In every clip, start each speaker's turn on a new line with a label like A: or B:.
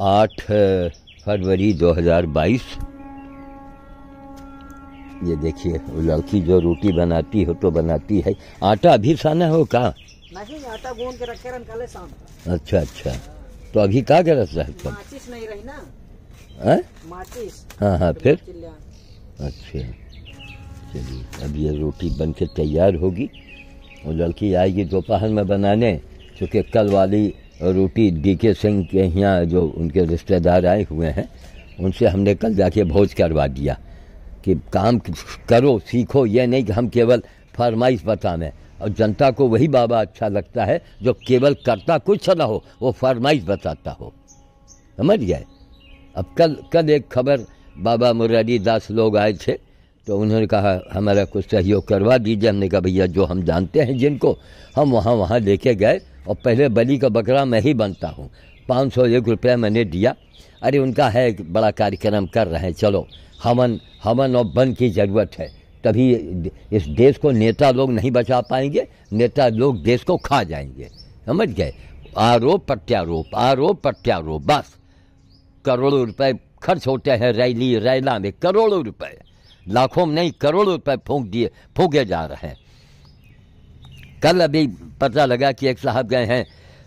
A: आठ फरवरी 2022 ये देखिए लड़की जो रोटी बनाती हो तो बनाती है आटा अभी साना हो का नहीं आटा के रखे कल शाम अच्छा अच्छा तो अभी का गरज रहा माचिस नहीं रही ना है हाँ? माचिस हाँ हाँ फिर अच्छा चलिए अब ये रोटी बन के तैयार होगी और लड़की आएगी दोपहर में बनाने क्योंकि कल वाली रोटी डी के सिंह के यहाँ जो उनके रिश्तेदार आए हुए हैं उनसे हमने कल जाके भोज करवा दिया कि काम करो सीखो ये नहीं कि हम केवल फरमाइश बताएं और जनता को वही बाबा अच्छा लगता है जो केवल करता कुछ ना हो वो फरमाइश बताता हो समझ गए अब कल कल एक खबर बाबा मुरारी दास लोग आए थे तो उन्होंने कहा हमारा कुछ सहयोग करवा दीजिए हमने कहा भैया जो हम जानते हैं जिनको हम वहाँ वहाँ लेके गए और पहले बलि का बकरा मैं ही बनता हूँ पाँच सौ एक रुपया मैंने दिया अरे उनका है एक बड़ा कार्यक्रम कर रहे हैं चलो हमन हमन और बन की ज़रूरत है तभी इस देश को नेता लोग नहीं बचा पाएंगे नेता लोग देश को खा जाएंगे समझ गए आरोप प्रत्यारोप आरोप प्रत्यारोप बस करोड़ों रुपए खर्च होते हैं रैली रैला में करोड़ों रुपए लाखों में नहीं करोड़ों रुपए फूक दिए फूके जा रहे हैं कल अभी पता लगा कि एक साहब गए हैं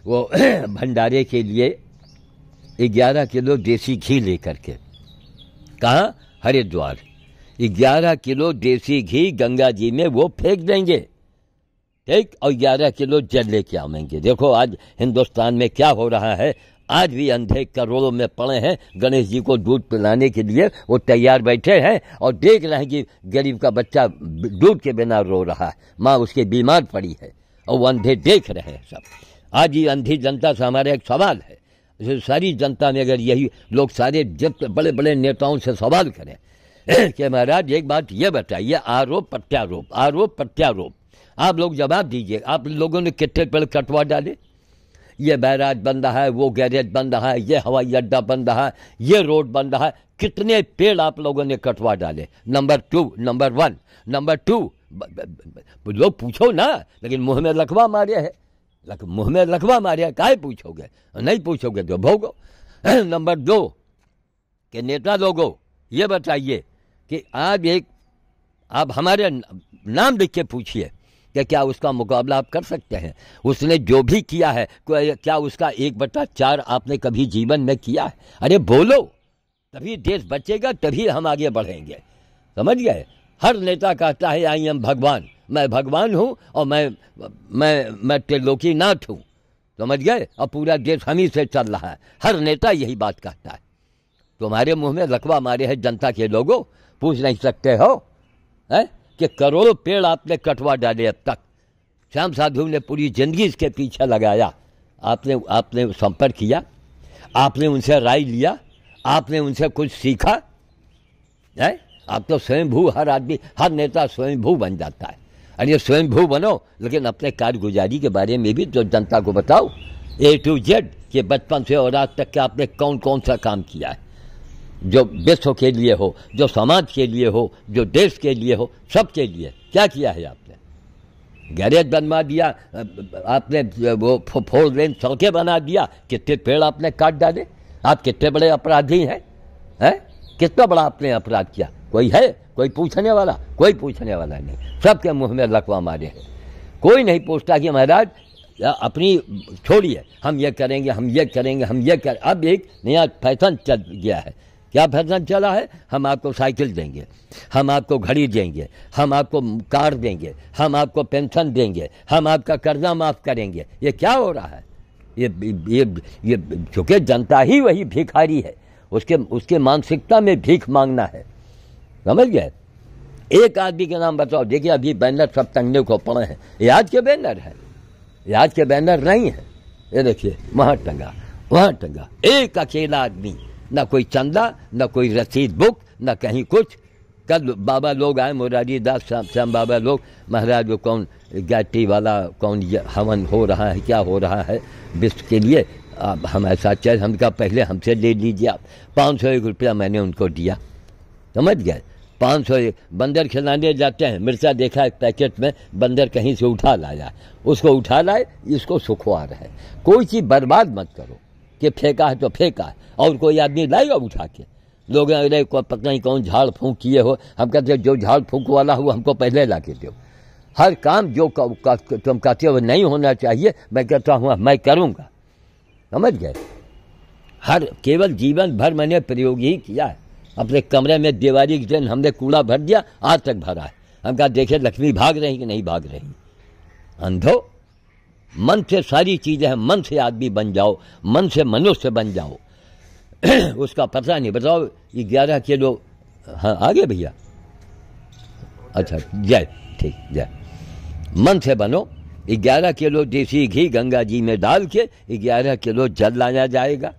A: वो भंडारे के लिए ग्यारह किलो देसी घी लेकर के कहा हरिद्वार ग्यारह किलो देसी घी गंगा जी में वो फेंक देंगे ठीक और ग्यारह किलो जल लेके आवेंगे देखो आज हिंदुस्तान में क्या हो रहा है आज भी अंधे करोड़ों में पड़े हैं गणेश जी को दूध पिलाने के लिए वो तैयार बैठे हैं और देख रहे हैं कि गरीब का बच्चा दूध के बिना रो रहा है माँ उसके बीमार पड़ी है और वो अंधे देख रहे हैं सब आज ये अंधी जनता से हमारा एक सवाल है सारी जनता में अगर यही लोग सारे जब बड़े बड़े नेताओं से सवाल करें कि महाराज एक बात ये बताइए आरोप प्रत्यारोप आरोप प्रत्यारोप आप लोग जवाब दीजिए आप लोगों ने कितने पेड़ कटवा डाले ये बैराज बन रहा है वो गैरेज बन रहा है ये हवाई अड्डा बन रहा है ये रोड बन रहा है कितने पेड़ आप लोगों ने कटवा डाले number two number one number two लोग पूछो ना लेकिन मुँह में लखवा मारे है लख मुँह में लखवा मारे है काहे पूछोगे नहीं पूछोगे तो भोगो नंबर दो के नेता लोगो ये बताइए कि आज एक आप हमारे नाम लिख के पूछिए कि क्या उसका मुकाबला आप कर सकते हैं उसने जो भी किया है क्या उसका एक बटा चार आपने कभी जीवन में किया है अरे बोलो तभी देश बचेगा तभी हम आगे बढ़ेंगे समझ गए हर नेता कहता है आई एम भगवान मैं भगवान हूँ और मैं मैं मैं त्रिलोकीनाथ हूँ समझ गए और पूरा देश हम ही से चल रहा है हर नेता यही बात कहता है तुम्हारे मुंह में लकवा मारे है जनता के लोगों पूछ नहीं सकते हो है कि करोड़ों पेड़ आपने कटवा डाले अब तक श्याम साधु ने पूरी ज़िंदगी इसके पीछे लगाया आपने आपने संपर्क किया आपने उनसे राय लिया आपने उनसे कुछ सीखा है आप तो स्वयंभू हर आदमी हर नेता स्वयंभू बन जाता है अरे स्वयंभू बनो लेकिन अपने कारगुजारी के बारे में भी जो जनता को बताओ ए टू जेड कि बचपन से और आज तक के आपने कौन कौन सा काम किया है जो विश्व के लिए हो जो समाज के लिए हो जो देश के लिए हो सब के लिए क्या किया है आपने गैरेज बनवा दिया आपने वो फोर लेन सड़कें बना दिया कितने पेड़ आपने काट डाले आप कितने बड़े अपराधी हैं है? कितना बड़ा आपने अपराध किया कोई है कोई पूछने वाला कोई पूछने वाला नहीं सबके मुंह में लकवा मारे हैं कोई नहीं पूछता कि महाराज अपनी छोड़िए हम ये करेंगे हम ये करेंगे हम ये कर अब एक नया फैशन चल गया है क्या फैशन चला है हम आपको साइकिल देंगे हम आपको घड़ी देंगे हम आपको कार देंगे हम आपको पेंशन देंगे हम आपका कर्जा माफ़ करेंगे ये क्या हो रहा है ये ये ये चूँकि जनता ही वही भिखारी है उसके उसके मानसिकता में भीख मांगना है समझ गए एक आदमी के नाम बताओ देखिए अभी बैनर सब टंगने को पड़े हैं ये आज के बैनर है ये आज के बैनर नहीं है ये देखिए वहाँ टंगा वहाँ टंगा एक अकेला आदमी ना कोई चंदा ना कोई रसीद बुक ना कहीं कुछ कल बाबा लोग आए मुरारी दास श्याम बाबा लोग महाराज वो कौन गैटी वाला कौन हवन हो रहा है क्या हो रहा है विश्व के लिए आप हमारे साथ चल हम पहले हमसे ले लीजिए आप पाँच सौ एक रुपया मैंने उनको दिया समझ गए पाँच सौ एक बंदर खिलाने जाते हैं मिर्चा देखा एक पैकेट में बंदर कहीं से उठा लाया उसको उठा लाए इसको सुखवा रहे कोई चीज़ बर्बाद मत करो कि फेंका है तो फेंका है और कोई आदमी लाएगा उठा के लोग अरे को पता नहीं कौन झाड़ फूंक किए हो हम कहते जो झाड़ फूंक वाला हो हमको पहले ला के दो हर काम जो का, का, तुम कहते हो नहीं होना चाहिए मैं कहता हूँ मैं करूँगा समझ गए हर केवल जीवन भर मैंने प्रयोग ही किया है अपने कमरे में दीवारी के दिन हमने कूड़ा भर दिया आज तक भरा है हम कहा देखे लक्ष्मी भाग रही कि नहीं भाग रही अंधो मन से सारी चीज़ें हैं मन से आदमी बन जाओ मन से मनुष्य बन जाओ उसका पता नहीं बताओ ये ग्यारह किलो हाँ आगे भैया अच्छा जय ठीक जय मन से बनो ग्यारह किलो देसी घी गंगा जी में डाल के ग्यारह किलो जल लाया जाएगा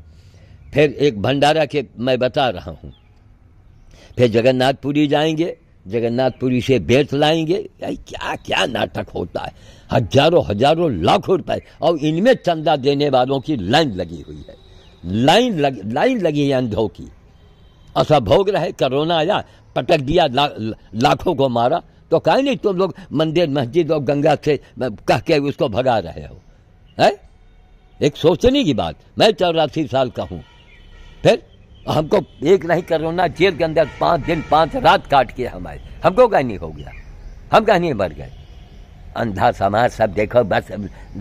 A: फिर एक भंडारा के मैं बता रहा हूँ फिर जगन्नाथपुरी जाएंगे जगन्नाथपुरी से बेत लाएंगे क्या क्या नाटक होता है हजारों हजारों लाखों रुपए और इनमें चंदा देने वालों की लाइन लगी हुई है लाइन लग लाइन लगी है अंधों की भोग रहे कोरोना आया पटक दिया ला, लाखों को मारा तो कहीं नहीं तुम लोग मंदिर मस्जिद और गंगा से कह के उसको भगा रहे हो है एक सोचने की बात मैं चौरासी साल का हूँ फिर हमको एक नहीं करोना जेल के अंदर पाँच दिन पाँच रात काट के हमारे हमको कहीं नहीं हो गया हम कहीं नहीं मर गए अंधा समाज सब देखो बस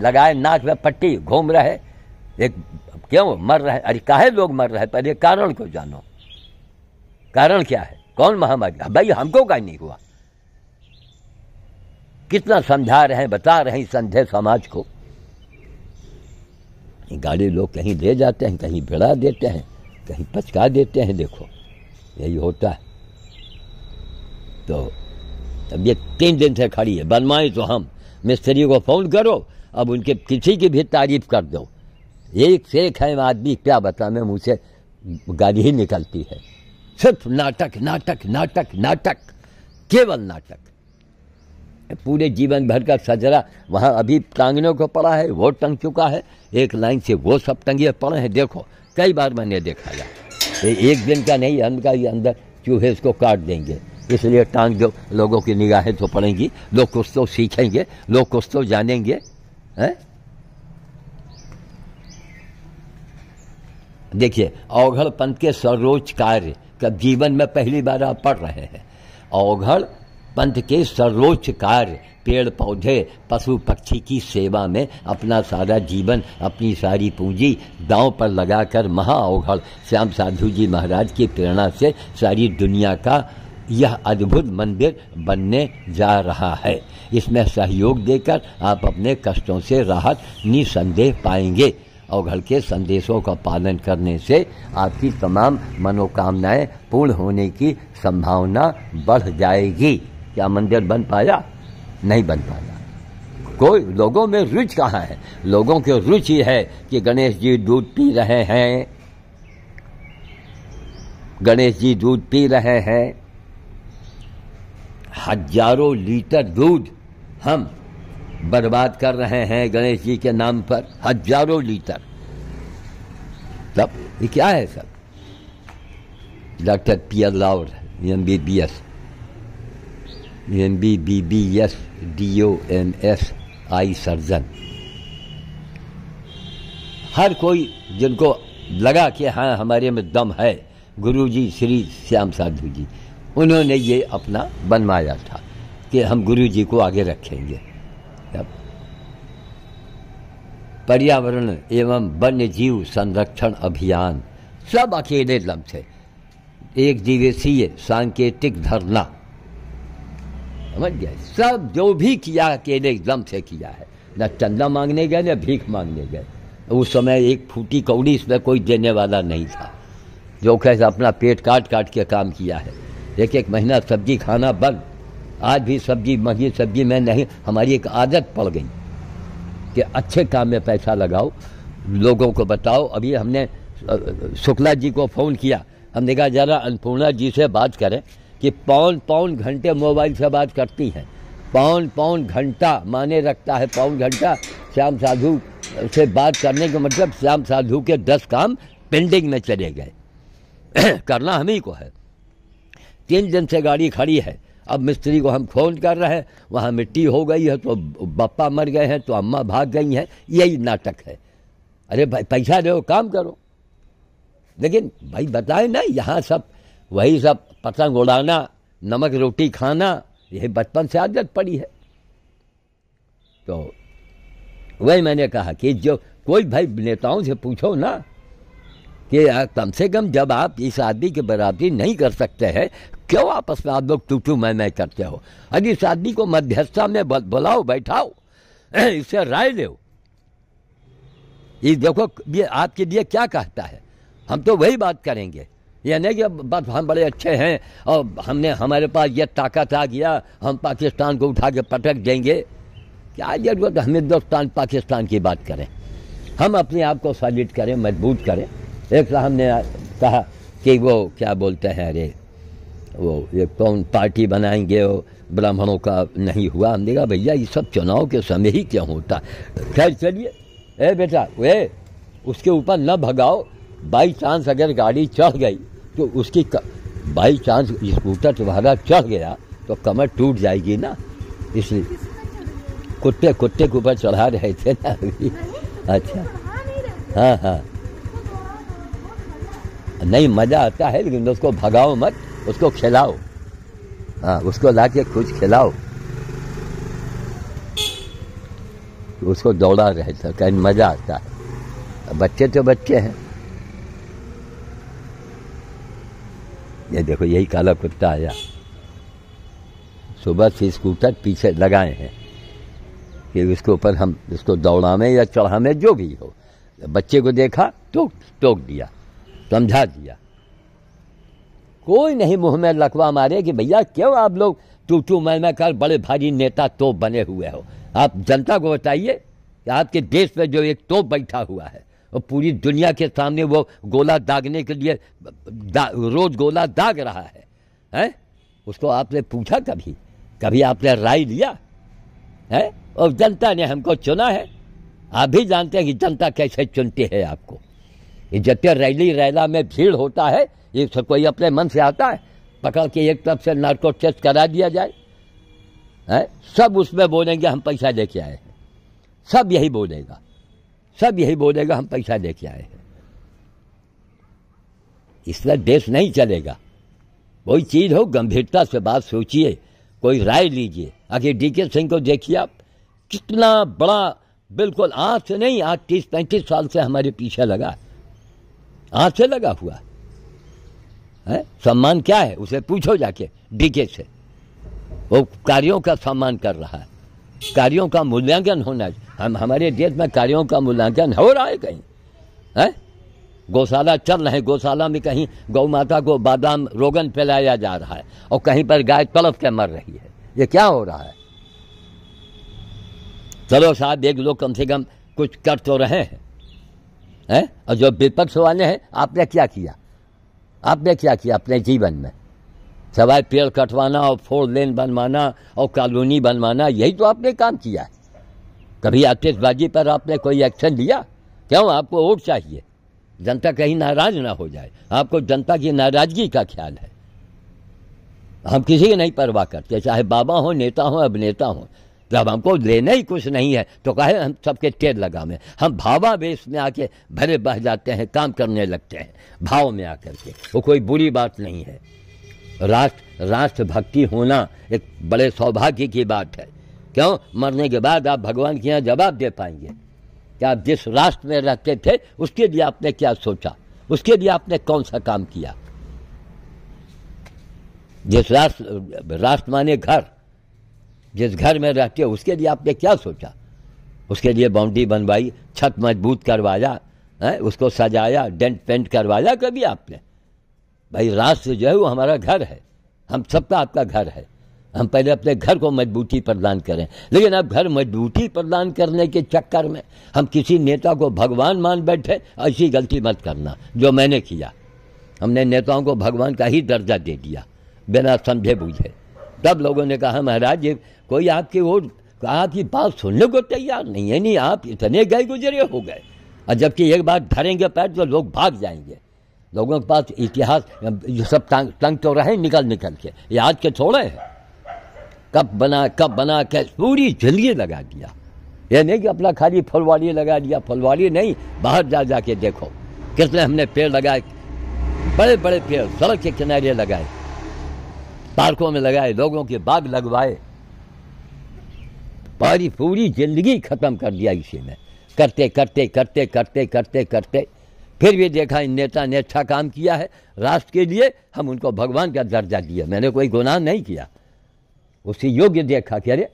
A: लगाए नाक में पट्टी घूम रहे एक क्यों मर रहे अरे काहे लोग मर रहे पहले कारण को जानो कारण क्या है कौन महामारी भाई हमको का नहीं हुआ कितना समझा रहे हैं बता रहे हैं संध्या समाज को गाड़ी लोग कहीं ले जाते हैं कहीं भिड़ा देते हैं कहीं पचका देते हैं देखो यही होता है तो अब ये तीन दिन से खड़ी है बनवाएं तो हम मिस्त्री को फ़ोन करो अब उनके किसी की भी तारीफ कर दो एक से एक है आदमी क्या बता मैं मुझसे गाली ही निकलती है सिर्फ नाटक नाटक नाटक नाटक केवल नाटक पूरे जीवन भर का सजरा वहाँ अभी टांगने को पड़ा है वो टंग चुका है एक लाइन से वो सब टंगे पड़े हैं देखो कई बार मैंने देखा है एक दिन का नहीं हम का ये अंदर चूहे इसको काट देंगे इसलिए टांग जो लोगों की निगाहें तो पड़ेंगी लोग कुछ तो सीखेंगे लोग कुछ तो जानेंगे हैं देखिए अवघड़ पंथ के सर्वोच्च कार्य का जीवन में पहली बार आप पढ़ रहे हैं अवघड़ पंथ के सर्वोच्च कार्य पेड़ पौधे पशु पक्षी की सेवा में अपना सारा जीवन अपनी सारी पूंजी दांव पर लगाकर महा औघड़ श्याम साधु जी महाराज की प्रेरणा से सारी दुनिया का यह अद्भुत मंदिर बनने जा रहा है इसमें सहयोग देकर आप अपने कष्टों से राहत निसंदेह पाएंगे और घर के संदेशों का पालन करने से आपकी तमाम मनोकामनाएं पूर्ण होने की संभावना बढ़ जाएगी क्या मंदिर बन पाया नहीं बन पाया कोई लोगों में रुचि कहाँ है लोगों की रुचि है कि गणेश जी दूध पी रहे हैं गणेश जी दूध पी रहे हैं हजारों लीटर दूध हम बर्बाद कर रहे हैं गणेश जी के नाम पर हजारों लीटर तब ये क्या है सब डॉक्टर पी एल लावर M B B S M B B B S D O M S I surgeon हर कोई जिनको लगा कि हाँ हमारे में दम है गुरुजी श्री श्याम साधु जी उन्होंने ये अपना बनवाया था कि हम गुरु जी को आगे रखेंगे पर्यावरण एवं वन्य जीव संरक्षण अभियान सब अकेले लम थे एक दिवसीय सांकेतिक धरना समझ गए सब जो भी किया अकेले एकदम से किया है न चंदा मांगने गए न भीख मांगने गए उस समय एक फूटी कौड़ी इसमें कोई देने वाला नहीं था जो कैसे अपना पेट काट काट के काम किया है एक एक महीना सब्जी खाना बंद आज भी सब्जी महंगी सब्जी में नहीं हमारी एक आदत पड़ गई कि अच्छे काम में पैसा लगाओ लोगों को बताओ अभी हमने शुक्ला जी को फ़ोन किया हमने कहा ज़रा अन्नपूर्णा जी से बात करें कि पौन पौन घंटे मोबाइल से बात करती हैं पौन पौन घंटा माने रखता है पौन घंटा श्याम साधु से बात करने का मतलब श्याम साधु के दस काम पेंडिंग में चले गए करना हम ही को है तीन दिन से गाड़ी खड़ी है अब मिस्त्री को हम फ़ोन कर रहे हैं वहाँ मिट्टी हो गई है तो पप्पा मर गए हैं तो अम्मा भाग गई हैं यही नाटक है अरे भाई पैसा दो काम करो लेकिन भाई बताए ना यहाँ सब वही सब पतंग उड़ाना नमक रोटी खाना यह बचपन से आदत पड़ी है तो वही मैंने कहा कि जो कोई भाई नेताओं से पूछो ना कि कम से कम जब आप इस आदमी की बराबरी नहीं कर सकते हैं क्यों आपस में आप लोग टू टू मैं मैं करते हो अरे इस आदमी को मध्यस्थता में बुलाओ बैठाओ इससे राय ले ये देखो ये आपके लिए क्या कहता है हम तो वही बात करेंगे ये नहीं कि बस हम बड़े अच्छे हैं और हमने हमारे पास ये ताकत आ गया हम पाकिस्तान को उठा के पटक देंगे क्या जरूरत हम हिंदुस्तान पाकिस्तान की बात करें हम अपने आप को सॉलिड करें मजबूत करें एक हमने कहा कि वो क्या बोलते हैं अरे वो ये कौन पार्टी बनाएंगे वो ब्राह्मणों का नहीं हुआ हमने कहा भैया ये सब चुनाव के समय ही क्यों होता खैर चलिए ए बेटा वे उसके ऊपर न भगाओ बाई चांस अगर गाड़ी चढ़ गई तो उसकी क... बाई चांस स्कूटर तुम्हारा चढ़ गया तो कमर टूट जाएगी ना इसलिए कुत्ते कुत्ते के ऊपर चढ़ा रहे थे ना अभी अच्छा हाँ हाँ नहीं मज़ा आता है लेकिन उसको भगाओ मत उसको खिलाओ हाँ उसको ला के कुछ खिलाओ उसको दौड़ा रहे कहीं मज़ा आता है बच्चे तो बच्चे हैं ये देखो यही काला कुत्ता आया सुबह से स्कूटर पीछे लगाए हैं कि उसके ऊपर हम दौड़ा में या में जो भी हो बच्चे को देखा तो टोक दिया समझा दिया कोई नहीं मुंह में लकवा मारे कि भैया क्यों आप लोग टू टू मैं मैं कर बड़े भारी नेता तो बने हुए हो आप जनता को बताइए कि आपके देश में जो एक तो बैठा हुआ है और पूरी दुनिया के सामने वो गोला दागने के लिए दा, रोज गोला दाग रहा है हैं उसको आपने पूछा कभी कभी आपने राय लिया है और जनता ने हमको चुना है आप भी जानते हैं कि जनता कैसे चुनती है आपको जितने रैली रैला में भीड़ होता है ये सब कोई अपने मन से आता है पकड़ के एक तरफ से नार्को टेस्ट करा दिया जाए है सब उसमें बोलेंगे हम पैसा लेके आए हैं सब यही बोलेगा सब यही बोलेगा हम पैसा लेके आए हैं इसलिए देश नहीं चलेगा कोई चीज़ हो गंभीरता से बात सोचिए कोई राय लीजिए आखिर डी के सिंह को देखिए आप कितना बड़ा बिल्कुल आज से नहीं आज तीस पैंतीस साल से हमारे पीछे लगा आज से लगा हुआ है है सम्मान क्या है उसे पूछो जाके डीके से वो कार्यों का सम्मान कर रहा है कार्यों का मूल्यांकन होना हम हमारे देश में कार्यों का मूल्यांकन हो रहा है कहीं है गौशाला चल रहे गौशाला में कहीं गौ माता को बादाम रोगन फैलाया जा रहा है और कहीं पर गाय तलफ के मर रही है ये क्या हो रहा है चलो साहब एक लोग कम से कम कुछ कर तो रहे हैं है और जो विपक्ष वाले हैं आपने क्या किया आपने क्या किया अपने जीवन में सवाए पेड़ कटवाना और फोर लेन बनवाना और कॉलोनी बनवाना यही तो आपने काम किया है कभी आतिशबाजी पर आपने कोई एक्शन लिया क्यों आपको वोट चाहिए जनता कहीं नाराज ना हो जाए आपको जनता की नाराजगी का ख्याल है हम किसी की नहीं परवाह करते चाहे बाबा हो नेता हो अभिनेता हो जब तो हमको लेना ही कुछ नहीं है तो कहे हम सबके टेर लगा में हम बेस में आके भरे बह जाते हैं काम करने लगते हैं भाव में आकर के वो कोई बुरी बात नहीं है राष्ट्र राष्ट्रभक्ति होना एक बड़े सौभाग्य की बात है क्यों मरने के बाद आप भगवान के यहाँ जवाब दे पाएंगे कि आप जिस राष्ट्र में रहते थे उसके लिए आपने क्या सोचा उसके लिए आपने कौन सा काम किया जिस राष्ट्र राष्ट्र माने घर जिस घर में रहते हो उसके लिए आपने क्या सोचा उसके लिए बाउंड्री बनवाई छत मजबूत करवाया है उसको सजाया डेंट पेंट करवाया कभी आपने भाई राष्ट्र जो है वो हमारा घर है हम सबका आपका घर है हम पहले अपने घर को मजबूती प्रदान करें लेकिन अब घर मजबूती प्रदान करने के चक्कर में हम किसी नेता को भगवान मान बैठे ऐसी गलती मत करना जो मैंने किया हमने नेताओं को भगवान का ही दर्जा दे दिया बिना समझे बूझे तब लोगों ने कहा महाराज ये कोई आपकी वो कहा कि बात सुनने को तैयार नहीं है नहीं आप इतने गए गुजरे हो गए और जबकि एक बार धरेंगे पैर तो लोग भाग जाएंगे लोगों के पास इतिहास सब तंग तंग तो रहे निकल निकल के याद के छोड़े हैं कब बना कब बना के पूरी झिल्ली लगा दिया यह नहीं कि अपना खाली फुलवाड़ी लगा दिया फुलवाड़ी नहीं बाहर जा जा के देखो कितने हमने पेड़ लगाए बड़े बड़े पेड़ सड़क के किनारे लगाए पार्कों में लगाए लोगों के बाग लगवाए पारी पूरी जिंदगी खत्म कर दिया इसी में करते करते करते करते करते करते फिर भी देखा इन नेता ने अच्छा काम किया है राष्ट्र के लिए हम उनको भगवान का दर्जा दिया मैंने कोई गुनाह नहीं किया उसे योग्य देखा कि अरे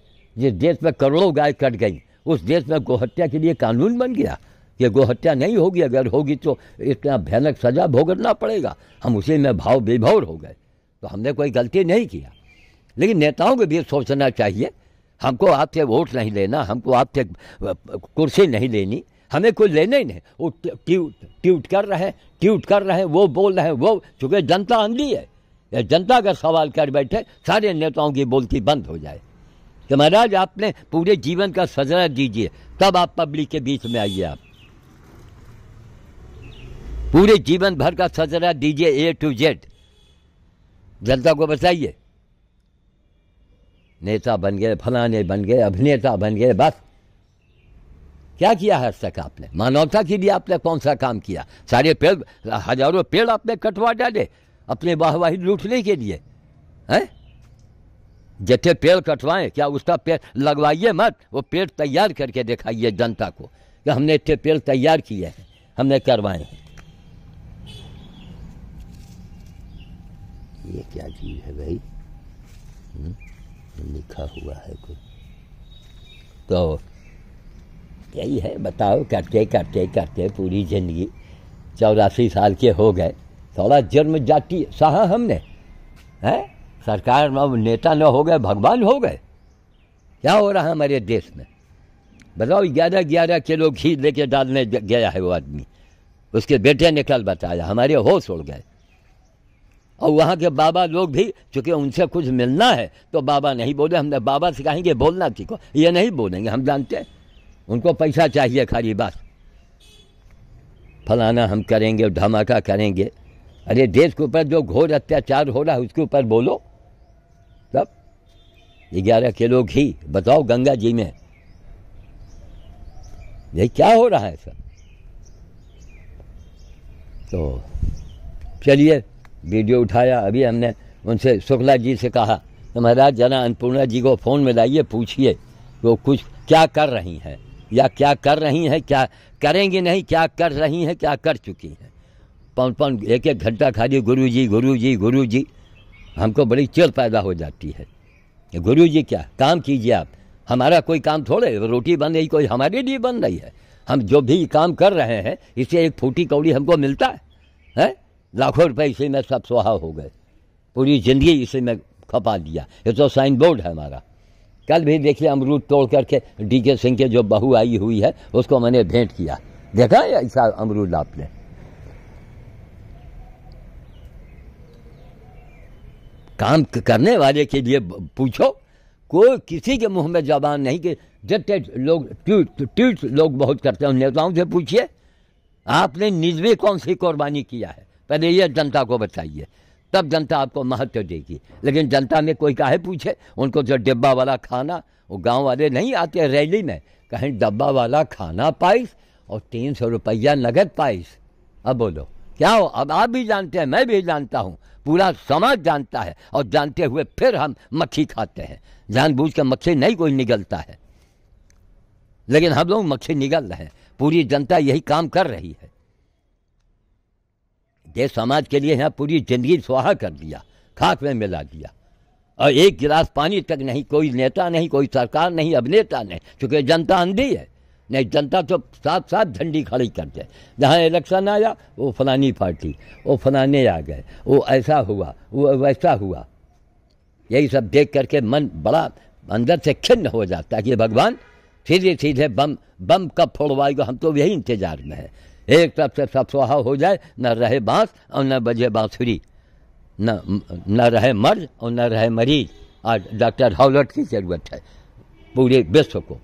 A: जिस देश में करोड़ों गाय कट गई उस देश में गोहत्या के लिए कानून बन गया ये गोहत्या नहीं होगी अगर होगी तो इतना भयानक सजा भोगना पड़ेगा हम उसी में भाव बेभौर हो गए तो हमने कोई गलती नहीं किया लेकिन नेताओं के भी सोचना चाहिए हमको आपसे वोट नहीं लेना हमको आपसे कुर्सी नहीं लेनी हमें कोई लेना ही नहीं वो ट्यूट ट्यूट कर रहे हैं ट्यूट कर रहे हैं वो बोल रहे हैं वो चूँकि जनता अंधी है या जनता का सवाल कर बैठे सारे नेताओं की बोलती बंद हो जाए कि तो महाराज आपने पूरे जीवन का सजरा दीजिए तब आप पब्लिक के बीच में आइए आप पूरे जीवन भर का सजरा दीजिए ए टू जेड जनता को बचाइए नेता बन गए फलाने बन गए अभिनेता बन गए बस क्या किया है तक आपने मानवता के लिए आपने कौन सा काम किया सारे पेड़ हजारों पेड़ आपने कटवा डाले अपने वाहवाही लूटने के लिए हैं जितने पेड़ कटवाएं क्या उसका पेड़ लगवाइए मत वो पेड़ तैयार करके दिखाइए जनता को कि हमने इतने पेड़ तैयार किए हैं हमने करवाए हैं ये क्या चीज़ है भाई हुँ? हम्म? लिखा हुआ है कुछ तो यही है बताओ करते करते करते पूरी ज़िंदगी चौरासी साल के हो गए थोड़ा जन्म जाति सहा हमने हैं सरकार में नेता न हो गए भगवान हो गए क्या हो रहा है हमारे देश में बताओ ग्यारह ग्यारह किलो घी लेके डालने गया है वो आदमी उसके बेटे ने कल बताया हमारे होश उड़ गए और वहाँ के बाबा लोग भी चूँकि उनसे कुछ मिलना है तो बाबा नहीं बोले हमने बाबा से कहेंगे बोलना सीखो ये नहीं बोलेंगे हम जानते हैं उनको पैसा चाहिए खाली बात फलाना हम करेंगे धमाका करेंगे अरे देश के ऊपर जो घोर अत्याचार हो रहा है उसके ऊपर बोलो तब ग्यारह किलो घी बताओ गंगा जी में ये क्या हो रहा है सर तो चलिए वीडियो उठाया अभी हमने उनसे शुक्ला जी से कहा तो महाराज जना अन्नपूर्णा जी को फ़ोन में लाइए पूछिए वो कुछ क्या कर रही हैं या क्या कर रही हैं क्या करेंगी नहीं क्या कर रही हैं क्या कर चुकी हैं पौन पौन एक एक घंटा खाली गुरु जी गुरु जी गुरु जी हमको बड़ी चिर पैदा हो जाती है गुरु जी क्या काम कीजिए आप हमारा कोई काम थोड़े रोटी बन रही कोई हमारे लिए बन रही है हम जो भी काम कर रहे हैं इससे एक फूटी कौड़ी हमको मिलता है, है? लाखों रुपए इसे मैं सब स्वाहा हो गए पूरी ज़िंदगी इसे मैं खपा दिया ये तो साइन बोर्ड है हमारा कल भी देखिए अमरूद तोड़ करके डी के सिंह के जो बहू आई हुई है उसको मैंने भेंट किया देखा है ऐसा अमरूद आपने काम करने वाले के लिए पूछो कोई किसी के मुंह में जबान नहीं कि जितने लोग ट्वीट ट्वीट लोग बहुत करते हैं नेताओं से पूछिए आपने निजी कौन सी कुर्बानी किया है पहले ये जनता को बताइए तब जनता आपको महत्व देगी लेकिन जनता में कोई काहे पूछे उनको जो डिब्बा वाला खाना वो गांव वाले नहीं आते रैली में कहीं डब्बा वाला खाना पाइस और तीन सौ रुपया नगद पाइस अब बोलो क्या हो अब आप भी जानते हैं मैं भी जानता हूँ पूरा समाज जानता है और जानते हुए फिर हम मक्खी खाते हैं जानबूझ के मक्खी नहीं कोई निगलता है लेकिन हम लोग मक्खी निगल रहे हैं पूरी जनता यही काम कर रही है ये समाज के लिए यहाँ पूरी ज़िंदगी स्वाहा कर दिया खाक में मिला दिया और एक गिलास पानी तक नहीं कोई नेता नहीं कोई सरकार नहीं अभिनेता नहीं चूँकि जनता अंधी है नहीं जनता तो साथ साथ झंडी खड़ी कर दे जहाँ इलेक्शन आया वो फलानी पार्टी वो फलाने आ गए वो ऐसा हुआ वो वैसा हुआ यही सब देख करके मन बड़ा अंदर से खिन्न हो जाता है कि भगवान सीधे सीधे बम बम कब फोड़वाएगा हम तो यही इंतजार में है एक तरफ से सब सुहा हो जाए न रहे बांस और न बजे बांसुरी न न रहे मर्ज और न रहे मरीज आज डॉक्टर हॉलट की ज़रूरत है पूरे विश्व को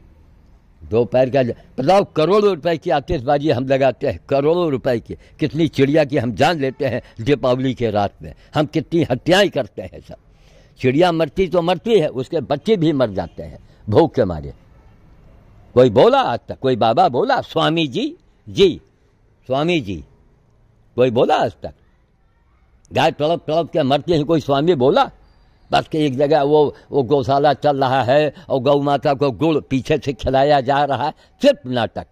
A: दो पैर का बताओ करोड़ों रुपए की आतिशबाजी हम लगाते हैं करोड़ों रुपए की कितनी चिड़िया की हम जान लेते हैं दीपावली के रात में हम कितनी हत्याएं करते हैं सब चिड़िया मरती तो मरती है उसके बच्चे भी मर जाते हैं भूख के मारे कोई बोला आज तक कोई बाबा बोला स्वामी जी जी स्वामी जी कोई बोला आज तक गाय तड़प तड़प के मरते हैं कोई स्वामी बोला बस के एक जगह वो वो गौशाला चल रहा है और गौ माता को गुड़ पीछे से खिलाया जा रहा है सिर्फ नाटक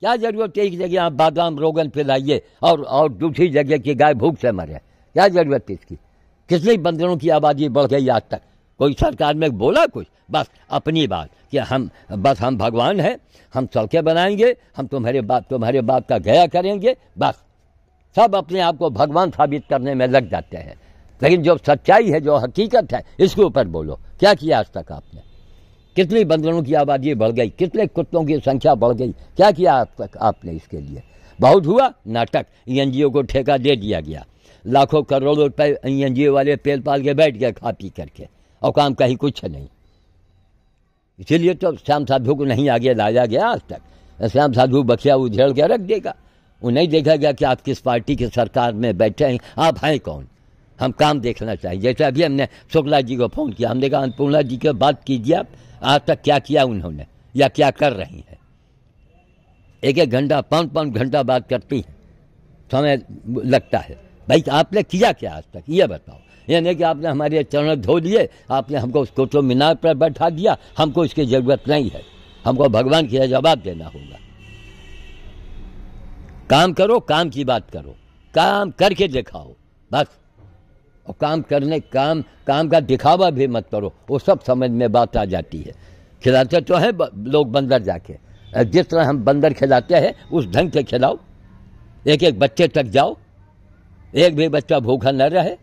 A: क्या जरूरत है एक जगह आप बादाम रोगन फैलाइए और और दूसरी जगह की गाय भूख से मरे क्या जरूरत है इसकी कितने बंदरों की आबादी बढ़ गई आज तक कोई सरकार में बोला कुछ बस अपनी बात कि हम बस हम भगवान हैं हम सड़कें बनाएंगे हम तुम्हारे बाप तुम्हारे बाप का गया करेंगे बस सब अपने आप को भगवान साबित करने में लग जाते हैं लेकिन जो सच्चाई है जो हकीकत है इसके ऊपर बोलो क्या किया आज तक आपने कितनी बंदरों की आबादी बढ़ गई कितने कुत्तों की संख्या बढ़ गई क्या किया आज तक आपने इसके लिए बहुत हुआ नाटक एन को ठेका दे दिया गया लाखों करोड़ों रुपये एन वाले पेल पाल के बैठ गए खा पी करके और काम कहीं कुछ नहीं इसीलिए तो श्याम साधु को नहीं आगे लाया गया आज तक श्याम साधु बखिया उधेड़ के रख देगा वो नहीं देखा गया कि आप किस पार्टी की सरकार में बैठे हैं आप हैं कौन हम काम देखना चाहिए जैसे अभी हमने शुक्ला जी को फ़ोन किया हमने कहा अन्नपूर्णा जी के बात कीजिए आप आज तक क्या किया उन्होंने या क्या कर रही हैं एक एक घंटा पाँच पाँच घंटा बात करती हैं समय लगता है भाई आपने किया क्या आज तक ये बताओ यानी कि आपने हमारे चरण धो लिए आपने हमको उस कुतुब मीनार पर बैठा दिया हमको इसकी ज़रूरत नहीं है हमको भगवान की जवाब देना होगा काम करो काम की बात करो काम करके दिखाओ बस और काम करने काम काम का दिखावा भी मत करो वो सब समझ में बात आ जाती है खिलाते तो हैं लोग बंदर जाके जिस तरह हम बंदर खिलाते हैं उस ढंग से खिलाओ एक एक बच्चे तक जाओ एक भी बच्चा भूखा न रहे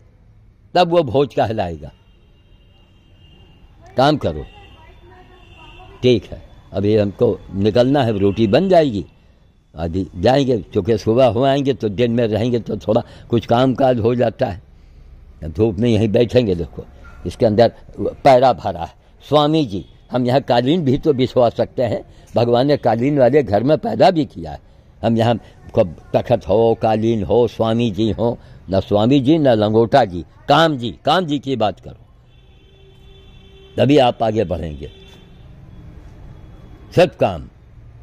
A: तब वो भोज कहलाएगा काम करो ठीक है अभी हमको निकलना है रोटी बन जाएगी आदि जाएंगे चूँकि सुबह हो आएंगे तो दिन में रहेंगे तो थोड़ा कुछ काम काज हो जाता है धूप में यहीं बैठेंगे देखो इसके अंदर पैरा भरा है स्वामी जी हम यहाँ कालीन भी तो बिछवा सकते हैं भगवान ने कालीन वाले घर में पैदा भी किया है हम यहाँ कब तखत हो कालीन हो स्वामी जी हो न स्वामी जी न लंगोटा जी काम जी काम जी की बात करो तभी आप आगे बढ़ेंगे सब काम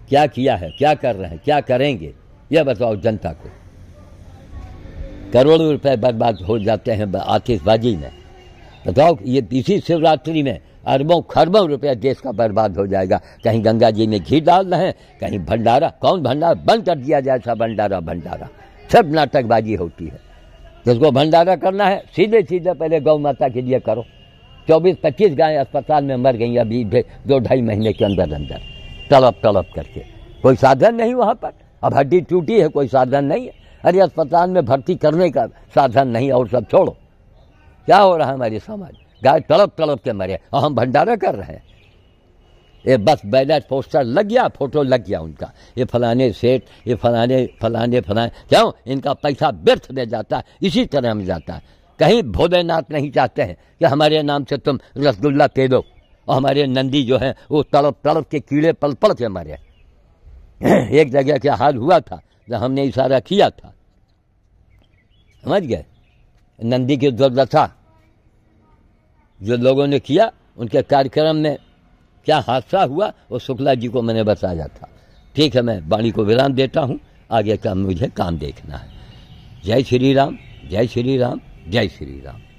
A: क्या किया है क्या कर रहे हैं क्या करेंगे यह बताओ जनता को करोड़ों रुपए बर्बाद हो जाते हैं आतिशबाजी में बताओ ये इसी शिवरात्रि में अरबों खरबों रुपया देश का बर्बाद हो जाएगा कहीं गंगा जी में घी डाल रहे हैं कहीं भंडारा कौन भंडारा बंद कर दिया जाए सब भंडारा भंडारा सब नाटकबाजी होती है जिसको भंडारा करना है सीधे सीधे पहले गौ माता के लिए करो चौबीस पच्चीस गायें अस्पताल में मर गई अभी दो ढाई महीने के अंदर अंदर तड़प तड़प करके कोई साधन नहीं वहाँ पर अब हड्डी टूटी है कोई साधन नहीं है अरे अस्पताल में भर्ती करने का साधन नहीं और सब छोड़ो क्या हो रहा है हमारे समाज गाय तड़प तड़प के मरे और हम भंडारा कर रहे हैं ये बस बैलेट पोस्टर लग गया फोटो लग गया उनका ये फलाने सेठ ये फलाने फलाने फलाने क्यों इनका पैसा व्यर्थ में जाता है इसी तरह में जाता है कहीं भोलेनाथ नहीं चाहते हैं कि हमारे नाम से तुम रसगुल्ला दे दो और हमारे नंदी जो है वो तड़प तड़प के कीड़े पल पल के मरे एक जगह का हाल हुआ था जब हमने इशारा किया था समझ गए नंदी की दुर्दशा जो लोगों ने किया उनके कार्यक्रम में क्या हादसा हुआ वो शुक्ला जी को मैंने बताया था ठीक है मैं वाणी को विराम देता हूँ आगे का मुझे काम देखना है जय श्री राम जय श्री राम जय श्री राम